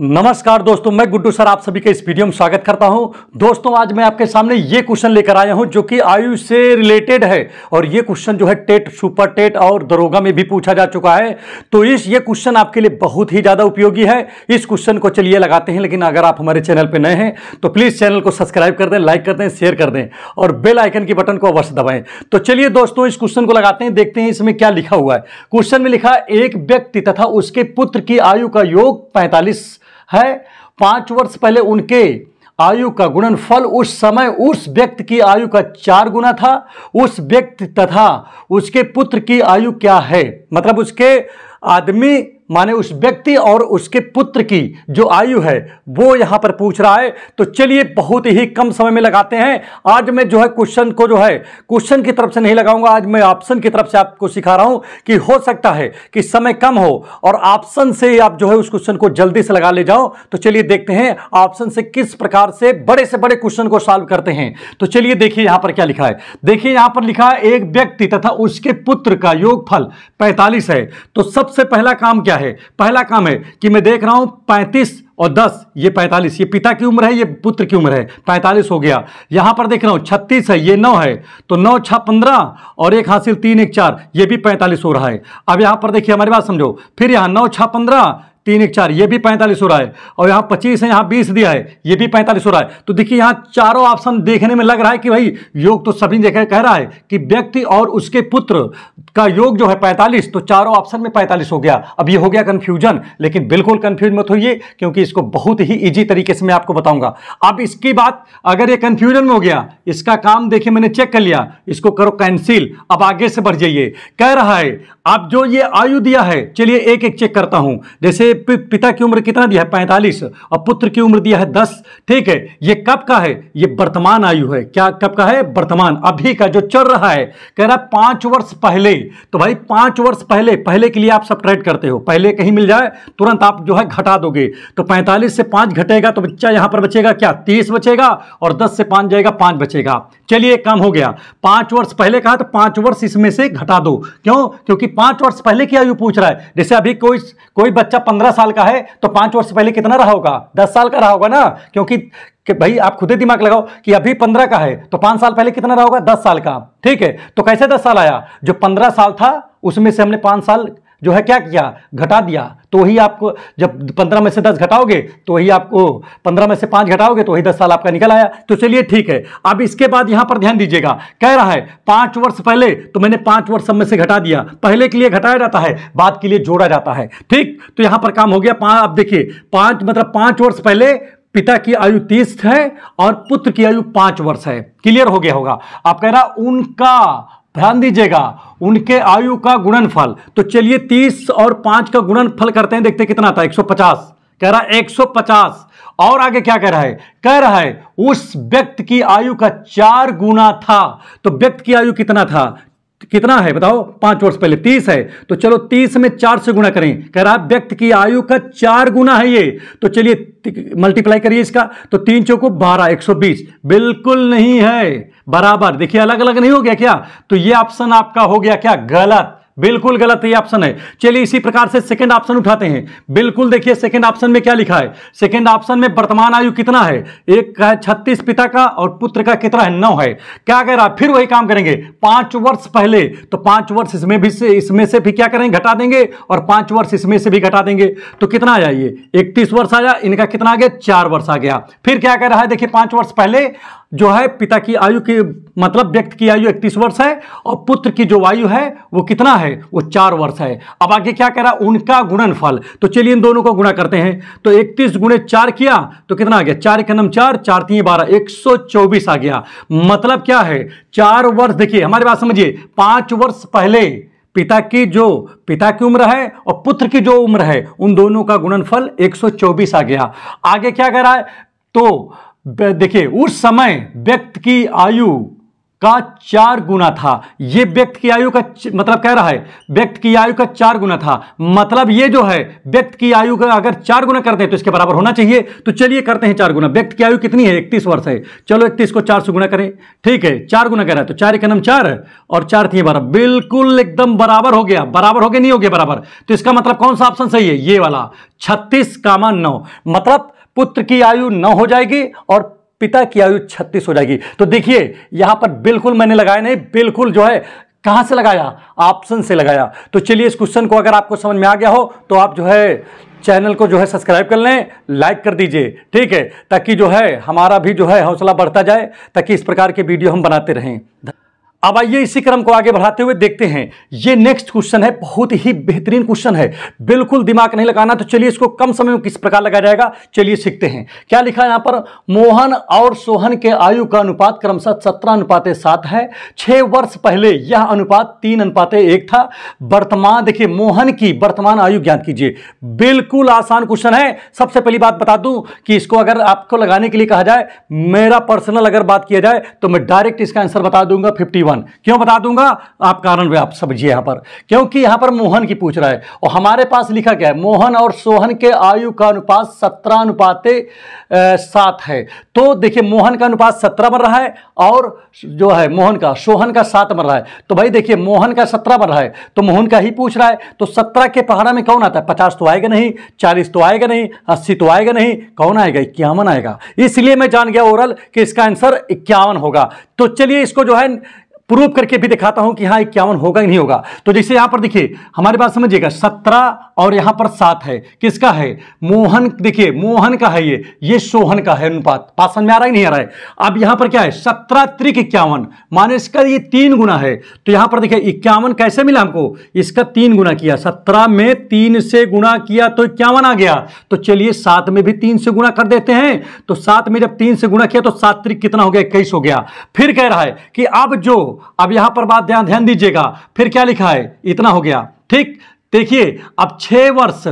नमस्कार दोस्तों मैं गुड्डू सर आप सभी का इस वीडियो में स्वागत करता हूं दोस्तों आज मैं आपके सामने ये क्वेश्चन लेकर आया हूं जो कि आयु से रिलेटेड है और ये क्वेश्चन जो है टेट सुपर टेट और दरोगा में भी पूछा जा चुका है तो इस ये क्वेश्चन आपके लिए बहुत ही ज़्यादा उपयोगी है इस क्वेश्चन को चलिए लगाते हैं लेकिन अगर आप हमारे चैनल पर नए हैं तो प्लीज़ चैनल को सब्सक्राइब कर दें लाइक कर दें शेयर कर दें और बेल आइकन के बटन को अवश्य दबाएँ तो चलिए दोस्तों इस क्वेश्चन को लगाते हैं देखते हैं इसमें क्या लिखा हुआ है क्वेश्चन में लिखा एक व्यक्ति तथा उसके पुत्र की आयु का योग पैंतालीस है पाँच वर्ष पहले उनके आयु का गुणनफल उस समय उस व्यक्ति की आयु का चार गुना था उस व्यक्ति तथा उसके पुत्र की आयु क्या है मतलब उसके आदमी माने उस व्यक्ति और उसके पुत्र की जो आयु है वो यहाँ पर पूछ रहा है तो चलिए बहुत ही कम समय में लगाते हैं आज मैं जो है क्वेश्चन को जो है क्वेश्चन की तरफ से नहीं लगाऊंगा आज मैं ऑप्शन की तरफ से आपको सिखा रहा हूँ कि हो सकता है कि समय कम हो और ऑप्शन से आप जो है उस क्वेश्चन को जल्दी से लगा ले जाओ तो चलिए देखते हैं ऑप्शन से किस प्रकार से बड़े से बड़े क्वेश्चन को सॉल्व करते हैं तो चलिए देखिए यहाँ पर क्या लिखा है देखिए यहाँ पर लिखा है एक व्यक्ति तथा उसके पुत्र का योगफल पैंतालीस है तो सबसे पहला काम क्या क्या है पहला काम है कि मैं देख रहा हूं पैंतीस और 10 ये 45 ये पिता की उम्र है ये पुत्र की उम्र है 45 हो गया यहाँ पर देख रहा हूँ छत्तीस है ये 9 है तो 9 छः पंद्रह और एक हासिल तीन एक चार ये भी 45 हो रहा है अब यहाँ पर देखिए हमारी बात समझो फिर यहाँ नौ छः पंद्रह तीन एक चार ये भी पैंतालीस हो रहा है और यहाँ पच्चीस है यहाँ बीस दिया है ये भी पैंतालीस हो रहा है तो देखिए यहाँ चारों ऑप्शन देखने में लग रहा है कि भाई योग तो सभी जगह कह रहा है कि व्यक्ति और उसके पुत्र का योग जो है पैंतालीस तो चारों ऑप्शन में पैंतालीस हो गया अब ये हो गया कन्फ्यूजन लेकिन बिल्कुल कन्फ्यूज मत होइए क्योंकि इसको बहुत ही ईजी तरीके से मैं आपको बताऊंगा अब इसकी बात अगर ये कन्फ्यूजन में हो गया इसका काम देखिए मैंने चेक कर लिया इसको करो कैंसिल अब आगे से बढ़ जाइए कह रहा है आप जो ये आयु दिया है चलिए एक एक चेक करता हूं जैसे पिता की उम्र कितना दिया है पैंतालीस और पुत्र की उम्र दिया है दस ठीक है ये कब का है ये वर्तमान आयु है क्या कब का है वर्तमान अभी का जो चल रहा है कह रहा है पांच वर्ष पहले तो भाई पांच वर्ष पहले पहले के लिए आप सब ट्रेड करते हो पहले कहीं मिल जाए तुरंत आप जो है घटा दोगे तो पैंतालीस से पांच घटेगा तो बच्चा यहां पर बचेगा क्या तीस बचेगा और दस से पांच जाएगा पांच बचेगा चलिए काम हो गया पांच वर्ष पहले कहा तो पांच वर्ष इसमें से घटा दो क्यों क्योंकि पांच वर्ष पहले की आयु पूछ रहा है जैसे अभी कोई कोई बच्चा पंद्रह पंद्रह साल का है तो पांच वर्ष पहले कितना रहा होगा दस साल का रहा होगा ना क्योंकि कि भाई आप खुद ही दिमाग लगाओ कि अभी पंद्रह का है तो पांच साल पहले कितना रहा होगा दस साल का ठीक है तो कैसे दस साल आया जो पंद्रह साल था उसमें से हमने पांच साल जो है क्या किया घटा दिया तो ही आपको जब पंद्रह में से दस घटाओगे तो ही आपको पंद्रह में से पाँच घटाओगे तो ही दस साल आपका निकल आया तो चलिए ठीक है अब इसके बाद यहाँ पर ध्यान दीजिएगा कह रहा है पाँच वर्ष पहले तो मैंने पाँच वर्ष सब में से घटा दिया पहले के लिए घटाया जाता है बाद के लिए जोड़ा जाता है ठीक तो यहाँ पर काम हो गया पाँच आप देखिए पाँच मतलब पाँच वर्ष पहले पिता की आयु तीस है और पुत्र की आयु पांच वर्ष है क्लियर हो गया होगा आप कह रहा उनका ध्यान दीजिएगा उनके आयु का गुणनफल तो चलिए तीस और पांच का गुणनफल करते हैं देखते कितना एक सौ 150 कह रहा है 150 और आगे क्या कह रहा है कह रहा है उस व्यक्ति की आयु का चार गुना था तो व्यक्ति की आयु कितना था कितना है बताओ पांच वर्ष पहले तीस है तो चलो तीस में चार से गुणा करें कह रहा है व्यक्ति की आयु का चार गुना है ये तो चलिए मल्टीप्लाई करिए इसका तो तीन चौको बारह एक सौ बीस बिल्कुल नहीं है बराबर देखिए अलग अलग नहीं हो गया क्या तो ये ऑप्शन आपका हो गया क्या गलत बिल्कुल गलत ये ऑप्शन है चलिए इसी प्रकार से सेकंड ऑप्शन उठाते हैं बिल्कुल देखिए सेकंड ऑप्शन में क्या लिखा है सेकंड ऑप्शन में वर्तमान आयु कितना है एक का है छत्तीस पिता का और पुत्र का कितना है नौ है क्या कह रहा फिर वही काम करेंगे पांच वर्ष पहले तो पांच वर्ष इसमें भी से इसमें से भी क्या करेंगे घटा देंगे और पांच वर्ष इसमें से भी घटा देंगे तो कितना आया ये इकतीस वर्ष आया इनका कितना आ गया चार वर्ष आ गया फिर क्या कह रहा है देखिए पांच वर्ष पहले जो है पिता की आयु की मतलब व्यक्ति की आयु इकतीस वर्ष है और पुत्र की जो आयु है वो कितना है वो चार वर्ष है अब आगे क्या कह रहा उनका गुणनफल तो चलिए इन दोनों को गुणा करते हैं तो इकतीस गुणे चार किया तो कितना आ गया चार एक नम चार चार तीन बारह एक सौ चौबीस आ गया मतलब क्या है चार वर्ष देखिए हमारी बात समझिए पांच वर्ष पहले पिता की जो पिता की उम्र है और पुत्र की जो उम्र है उन दोनों का गुणनफल 124 आ गया आगे क्या कह रहा है तो देखिए उस समय व्यक्ति की आयु का चार गुना था यह व्यक्ति की आयु का मतलब कह रहा है व्यक्ति की आयु का चार गुना था मतलब यह जो है व्यक्ति की आयु का अगर चार गुना करते हैं तो इसके बराबर होना चाहिए तो चलिए करते हैं चार गुना व्यक्ति की आयु कितनी है इकतीस वर्ष है चलो इकतीस को चार से गुना करें ठीक है चार गुना कह रहा है तो चार एक नम चार और चार थी बारह बिल्कुल एकदम बराबर हो गया बराबर हो गया नहीं हो गया बराबर तो इसका मतलब कौन सा ऑप्शन सही है ये वाला छत्तीस कामा नौ मतलब पुत्र की आयु नौ हो जाएगी और पिता की आयु छत्तीस हो जाएगी तो देखिए यहाँ पर बिल्कुल मैंने लगाया नहीं बिल्कुल जो है कहाँ से लगाया ऑप्शन से लगाया तो चलिए इस क्वेश्चन को अगर आपको समझ में आ गया हो तो आप जो है चैनल को जो है सब्सक्राइब कर लें लाइक कर दीजिए ठीक है ताकि जो है हमारा भी जो है हौसला बढ़ता जाए ताकि इस प्रकार के वीडियो हम बनाते रहें अब आइए इसी क्रम को आगे बढ़ाते हुए देखते हैं ये नेक्स्ट क्वेश्चन है बहुत ही बेहतरीन क्वेश्चन है बिल्कुल दिमाग नहीं लगाना तो चलिए इसको कम समय में किस प्रकार लगाया जाएगा चलिए सीखते हैं क्या लिखा है यहां पर मोहन और सोहन के आयु का अनुपात क्रमशः सत्रह अनुपात सात है छह वर्ष पहले यह अनुपात तीन अनुपात एक था वर्तमान देखिए मोहन की वर्तमान आयु ज्ञान कीजिए बिल्कुल आसान क्वेश्चन है सबसे पहली बात बता दूं कि इसको अगर आपको लगाने के लिए कहा जाए मेरा पर्सनल अगर बात किया जाए तो मैं डायरेक्ट इसका आंसर बता दूंगा फिफ्टी वन मोहन क्यों बता दूंगा आप कारण भी आप समझिए यहां पर क्योंकि यहां पर मोहन की पूछ रहा है और हमारे पास लिखा क्या है मोहन और सोहन के आयु का अनुपात सत्रह अनुपात सात है तो देखिए मोहन का अनुपात सत्रह बन रहा है और जो है मोहन का सोहन का सात बन रहा है तो भाई देखिए मोहन का सत्रह बन रहा है तो मोहन का ही पूछ रहा है तो सत्रह के पहाड़ा में कौन आता है पचास तो आएगा नहीं चालीस तो आएगा नहीं अस्सी तो आएगा नहीं कौन आएगा इक्यावन आएगा इसलिए मैं जान गया ओरल कि इसका आंसर इक्यावन होगा तो चलिए इसको जो है प्रूव करके भी दिखाता हूं कि हाँ इक्यावन होगा ही नहीं होगा तो जैसे यहां पर देखिए हमारे पास समझिएगा सत्रह और यहां पर सात है किसका है मोहन देखिए मोहन का है ये ये सोहन का है अनुपात बात में आ रहा ही नहीं आ रहा है अब यहां पर क्या है सत्रह त्रिक इक्यावन माने इसका ये तीन गुना है तो यहां पर देखिए इक्यावन कैसे मिला हमको इसका तीन गुना किया सत्रह में तीन से गुना किया तो इक्यावन आ गया तो चलिए सात में भी तीन से गुना कर देते हैं तो सात में जब तीन से गुना किया तो सात त्रिक कितना हो गया इक्कीस हो गया फिर कह रहा है कि अब जो अब यहां पर बात ध्यान ध्यान दीजिएगा फिर क्या लिखा है इतना हो गया ठीक देखिए अब छः वर्ष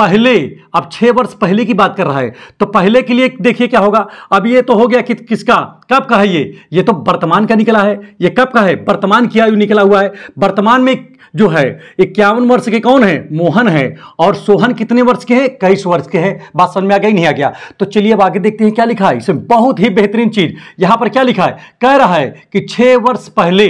पहले अब छः वर्ष पहले की बात कर रहा है तो पहले के लिए देखिए क्या होगा अब ये तो हो गया कि किसका कब का है ये ये तो वर्तमान का निकला है ये कब का है वर्तमान की आयु निकला हुआ है वर्तमान में जो है इक्यावन वर्ष के कौन है मोहन है और सोहन कितने वर्ष के हैं कई वर्ष के हैं बात समझ में आ गई नहीं आ गया तो चलिए अब आगे देखते हैं क्या लिखा है इसमें बहुत ही बेहतरीन चीज यहां पर क्या लिखा है कह रहा है कि छह वर्ष पहले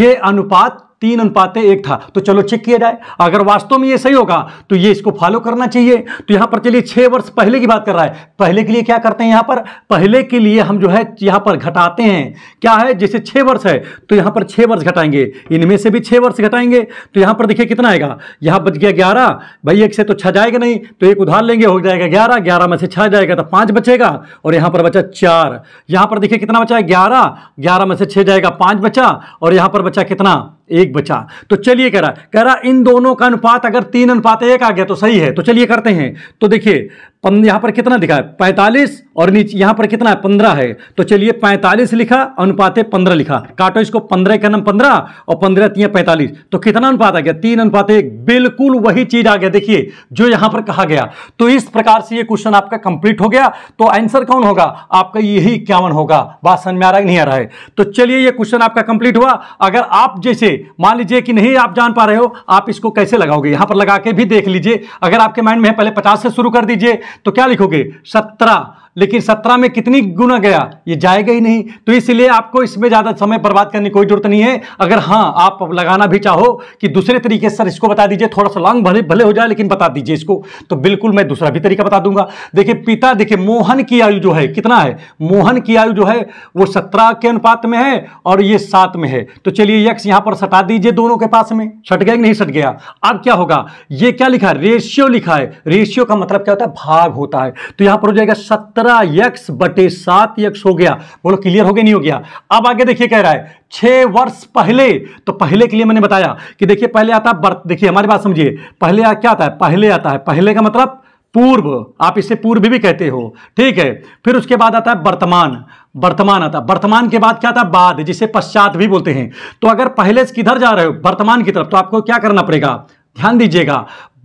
ये अनुपात तीन अनुपात एक था तो चलो चेक किया जाए अगर वास्तव में ये सही होगा तो ये इसको फॉलो करना चाहिए तो यहाँ पर चलिए छः वर्ष पहले की बात कर रहा है पहले के लिए क्या करते हैं यहाँ पर पहले के लिए हम जो है यहाँ पर घटाते हैं क्या है जैसे छः वर्ष है तो यहाँ पर छः वर्ष घटाएंगे इनमें से भी छः वर्ष घटाएंगे तो यहाँ पर देखिए कितना आएगा यहाँ बच गया ग्यारह भाई एक से तो छः जाएगा नहीं तो एक उधार लेंगे हो जाएगा ग्यारह ग्यारह में से छः जाएगा तो पाँच बचेगा और यहाँ पर बचा चार यहाँ पर देखिए कितना बचा है ग्यारह ग्यारह में से छः जाएगा पाँच बचा और यहाँ पर बचा कितना एक बचा तो चलिए करा करा इन दोनों का अनुपात अगर तीन अनुपात एक आ गया तो सही है तो चलिए करते हैं तो देखिए यहाँ पर कितना दिखा है पैंतालीस और नीचे यहाँ पर कितना है पंद्रह है तो चलिए पैंतालीस लिखा अनुपात पंद्रह लिखा काटो इसको पंद्रह का नाम पंद्रह और पंद्रह तीन पैंतालीस तो कितना अनुपात आ गया तीन अनुपात एक बिल्कुल वही चीज आ गया देखिए जो यहाँ पर कहा गया तो इस प्रकार से ये क्वेश्चन आपका कंप्लीट हो गया तो आंसर कौन होगा आपका यही इक्यावन होगा बात समझ में आ रहा है नहीं आ रहा है तो चलिए ये क्वेश्चन आपका कंप्लीट हुआ अगर आप जैसे मान लीजिए कि नहीं आप जान पा रहे हो आप इसको कैसे लगाओगे यहाँ पर लगा के भी देख लीजिए अगर आपके माइंड में पहले पचास से शुरू कर दीजिए तो क्या लिखोगे सत्रह लेकिन सत्रह में कितनी गुना गया ये जाएगा ही नहीं तो इसलिए आपको इसमें ज़्यादा समय बर्बाद करने की कोई जरूरत नहीं है अगर हाँ आप लगाना भी चाहो कि दूसरे तरीके से सर इसको बता दीजिए थोड़ा सा लॉन्ग भले भले हो जाए लेकिन बता दीजिए इसको तो बिल्कुल मैं दूसरा भी तरीका बता दूंगा देखिए पिता देखिए मोहन की आयु जो है कितना है मोहन की आयु जो है वो सत्रह के अनुपात में है और ये सात में है तो चलिए यक्स यहां पर सटा दीजिए दोनों के पास में सट गया कि नहीं सट गया अब क्या होगा ये क्या लिखा है रेशियो लिखा है रेशियो का मतलब क्या होता है भाग होता है तो यहां पर हो जाएगा सत्रह बारह यक्स बटे सात यक्स हो गया बोलो क्लियर हो गया नहीं हो गया अब आगे देखिए कह रहा है छह वर्ष पहले तो पहले के लिए मैंने बताया कि देखिए पहले आता है देखिए हमारी बात समझिए पहले आ, क्या आता है पहले आता है पहले का मतलब पूर्व आप इसे पूर्व भी, भी कहते हो ठीक है फिर उसके बाद आता है वर्तमान वर्तमान आता वर्तमान के बाद क्या आता बाद जिसे पश्चात भी बोलते हैं तो अगर पहले किधर जा रहे हो वर्तमान की तरफ तो आपको क्या करना पड़ेगा ध्यान दीजिएगा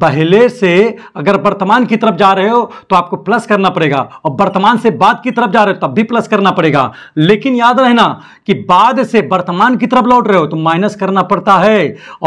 पहले से अगर वर्तमान की तरफ जा रहे हो तो आपको प्लस करना पड़ेगा और वर्तमान से बाद की तरफ जा रहे हो तब भी प्लस करना पड़ेगा लेकिन याद रहना कि बाद से वर्तमान की तरफ लौट रहे हो तो माइनस करना पड़ता है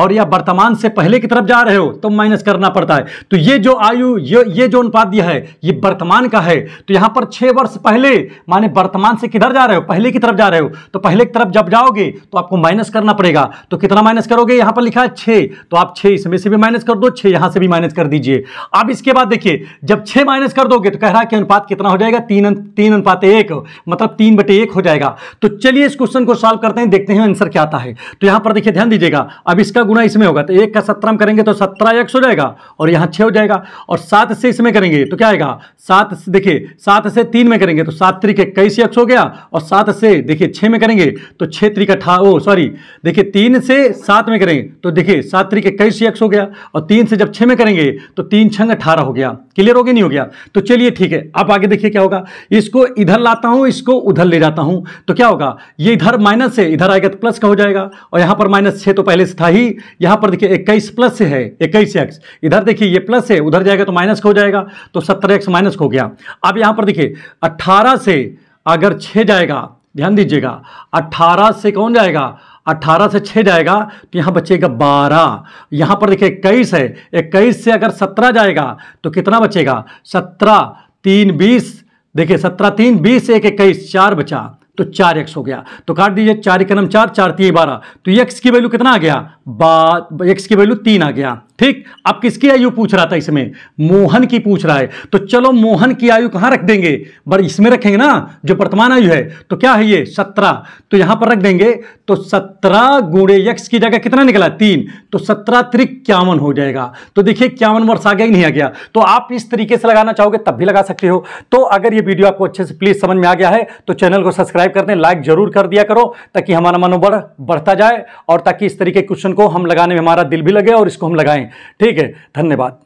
और या वर्तमान से पहले की तरफ जा रहे हो तो माइनस करना पड़ता है तो ये जो आयु ये ये जो अनुपात दिया है ये वर्तमान का है तो यहाँ पर छह वर्ष पहले माने वर्तमान से किधर जा रहे हो पहले की तरफ जा रहे हो तो पहले की तरफ जब जाओगे तो आपको माइनस करना पड़ेगा तो कितना माइनस करोगे यहाँ पर लिखा है छे तो आप छे इसमें से भी माइनस कर दो छे यहां से भी भी माइनस कर दीजिए अब इसके बाद देखिए जब छह माइनस कर दोगे तो कह रहा है कि अनुपात कितना हो जाएगा तीन तीन अनुपात एक मतलब तीन बटे एक हो जाएगा तो चलिए इस क्वेश्चन को सॉल्व करते हैं देखते हैं आंसर क्या आता है तो यहां पर देखिए ध्यान दीजिएगा अब इसका गुना इसमें होगा तो एक का सत्रह करेंगे तो सत्रह एक हो जाएगा और यहां छह हो जाएगा और सात से इसमें करेंगे तो क्या आएगा सात देखिए सात से तीन में करेंगे तो सात त्रिक इक्कीस एक्स हो गया और सात से देखिए छह में करेंगे तो छह त्रिक अठा ओ सॉरी देखिए तीन से सात में करेंगे तो देखिए सात त्रिक इक्कीस एक्स हो गया और तीन से जब छः में करेंगे तो तीन छंग अठारह हो गया क्लियर हो गया नहीं हो गया तो चलिए ठीक है अब आगे देखिए क्या होगा इसको इधर लाता हूं इसको उधर ले जाता हूं तो क्या होगा ये इधर माइनस है इधर आएगा तो प्लस का हो जाएगा और यहां पर माइनस छः तो पहले से था ही यहां पर देखिए इक्कीस प्लस से है इक्कीस एक्स इधर देखिए ये प्लस है उधर जाएगा तो माइनस का हो जाएगा तो सत्तर एक्स माइनस हो गया अब यहां पर देखिए अट्ठारह से अगर छह जाएगा ध्यान दीजिएगा 18 से कौन जाएगा 18 से 6 जाएगा तो यहाँ बचेगा 12 यहाँ पर देखिए इक्कीस है इक्कीस से अगर 17 जाएगा तो कितना बचेगा 17 तीन बीस देखिए 17 तीन बीस एक इक्कीस चार बचा तो चार एक्स हो गया तो काट दीजिए चार एक नम चार चार तीन बारह तो एक्स की वैल्यू कितना आ गया बा एक्स की वैल्यू तीन आ गया ठीक अब किसकी आयु पूछ रहा था इसमें मोहन की पूछ रहा है तो चलो मोहन की आयु कहां रख देंगे बर इसमें रखेंगे ना जो वर्तमान आयु है तो क्या है ये सत्रह तो यहां पर रख देंगे तो सत्रह गुणे यक्ष की जगह कितना निकला तीन तो सत्रह त्रिक इक्यावन हो जाएगा तो देखिए इक्यावन वर्ष आ गया ही नहीं आ गया तो आप इस तरीके से लगाना चाहोगे तब भी लगा सकते हो तो अगर ये वीडियो आपको अच्छे से प्लीज समझ में आ गया है तो चैनल को सब्सक्राइब कर दें लाइक जरूर कर दिया करो ताकि हमारा मनोबल बढ़ता जाए और ताकि इस तरीके क्वेश्चन को हम लगाने में हमारा दिल भी लगे और इसको हम लगाएं ठीक है धन्यवाद